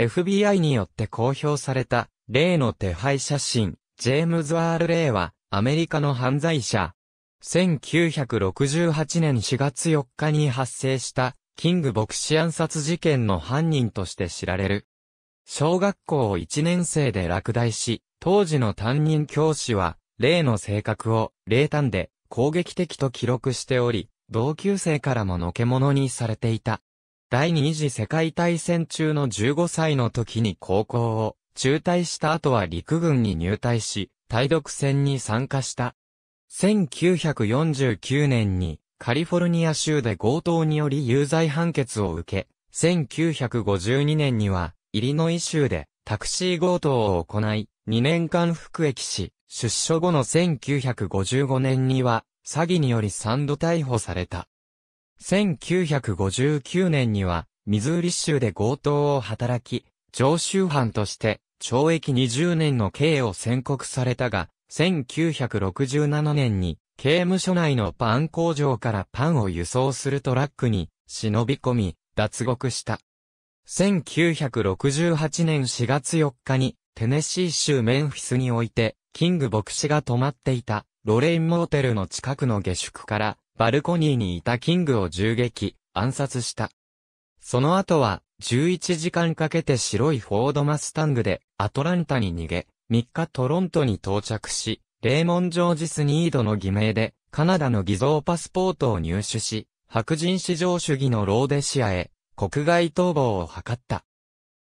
FBI によって公表された、例の手配写真、ジェームズ・アール・レイは、アメリカの犯罪者。1968年4月4日に発生した、キング牧師暗殺事件の犯人として知られる。小学校1年生で落第し、当時の担任教師は、例の性格を、冷淡で、攻撃的と記録しており、同級生からものけ者にされていた。第二次世界大戦中の15歳の時に高校を中退した後は陸軍に入隊し、対独戦に参加した。1949年にカリフォルニア州で強盗により有罪判決を受け、1952年にはイリノイ州でタクシー強盗を行い、2年間服役し、出所後の1955年には詐欺により3度逮捕された。1959年には、ミズーリ州で強盗を働き、常習犯として懲役20年の刑を宣告されたが、1967年に刑務所内のパン工場からパンを輸送するトラックに忍び込み、脱獄した。1968年4月4日にテネシー州メンフィスにおいて、キング牧師が泊まっていたロレインモーテルの近くの下宿からバルコニーにいたキングを銃撃、暗殺した。その後は、11時間かけて白いフォードマスタングで、アトランタに逃げ、3日トロントに到着し、レーモン・ジョージ・スニードの偽名で、カナダの偽造パスポートを入手し、白人至上主義のローデシアへ、国外逃亡を図った。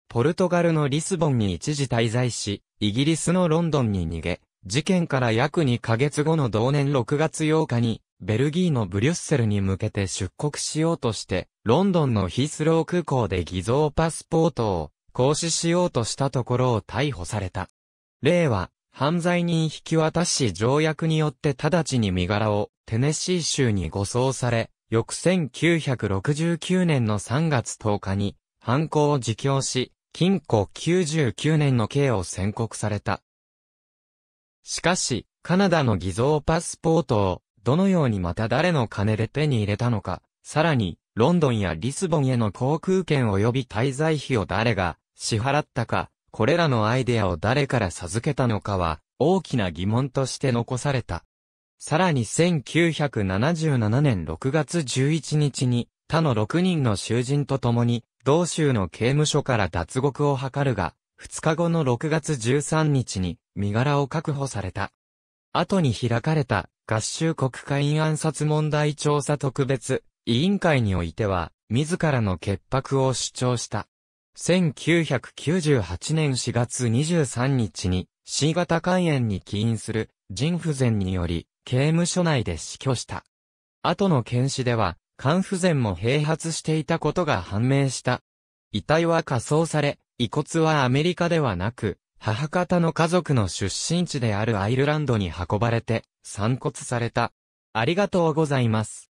ポルトガルのリスボンに一時滞在し、イギリスのロンドンに逃げ、事件から約2ヶ月後の同年6月8日に、ベルギーのブリュッセルに向けて出国しようとして、ロンドンのヒースロー空港で偽造パスポートを行使しようとしたところを逮捕された。例は、犯罪人引き渡し条約によって直ちに身柄をテネシー州に護送され、翌1969年の3月10日に犯行を自供し、禁錮99年の刑を宣告された。しかし、カナダの偽造パスポートを、どのようにまた誰の金で手に入れたのか、さらに、ロンドンやリスボンへの航空券及び滞在費を誰が支払ったか、これらのアイデアを誰から授けたのかは、大きな疑問として残された。さらに1977年6月11日に、他の6人の囚人と共に、同州の刑務所から脱獄を図るが、2日後の6月13日に身柄を確保された。後に開かれた合衆国会員暗殺問題調査特別委員会においては、自らの潔白を主張した。1998年4月23日に C 型肝炎に起因する腎不全により刑務所内で死去した。後の検視では、肝不全も併発していたことが判明した遺体は火葬され、遺骨はアメリカではなく、母方の家族の出身地であるアイルランドに運ばれて、散骨された。ありがとうございます。